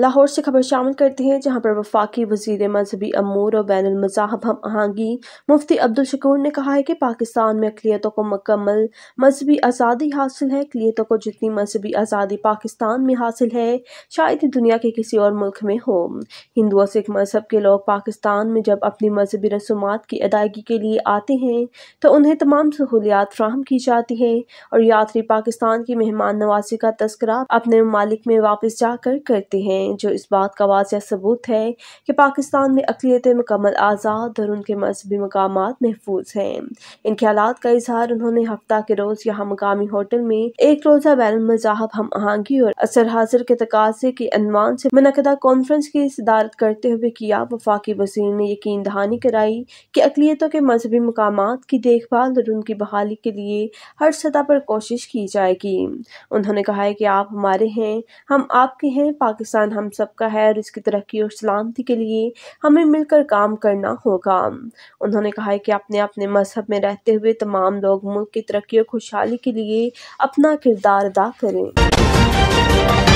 लाहौर से खबर शामिल करते हैं जहाँ पर वफाकी वजीर मजहबी अमूर और बैन मज़ाहब हम आहंगी मुफ्ती अब्दुल शकूर ने कहा है कि पाकिस्तान में अकलीतों को मकमल मजहबी आज़ादी हासिल है अकलीतों को जितनी मजहबी आज़ादी पाकिस्तान में हासिल है शायद ही दुनिया के किसी और मुल्क में हो हिंदू और सिख मजहब के लोग पाकिस्तान में जब अपनी मजहबी रसूमात की अदायगी के लिए आते हैं तो उन्हें तमाम सहूलियात फ्राहम की जाती है और यात्री पाकिस्तान की मेहमान नवासी का तस्करा अपने ममालिक में वापस जाकर करते हैं हैं जो इस बात का वाज सबूत है कि पाकिस्तान में अकलीतें मुकम्मल आज़ाद और उनके मजहबी मकाम महफूज हैं इन ख्याल का इजहार उन्होंने हफ्ता के रोज़ यहाँ मकामी होटल में एक रोज़ा बैन मजाहब हम आहंगी और असर हाजिर के तकाजे के अनुमान से मनदा कॉन्फ्रेंस की सदारत करते हुए किया वफाकी वजीर ने यकीन दहानी कराई कि अकलीतों के मजहबी मकाम की देखभाल और उनकी बहाली के लिए हर सतह पर कोशिश की जाएगी उन्होंने कहा है कि आप हमारे हैं हम आपके हैं पाकिस्तान हम सब का है और इसकी तरक्की और सलामती के लिए हमें मिलकर काम करना होगा उन्होंने कहा है कि अपने अपने मजहब में रहते हुए तमाम लोग मुल्क की तरक्की और खुशहाली के लिए अपना किरदार अदा करें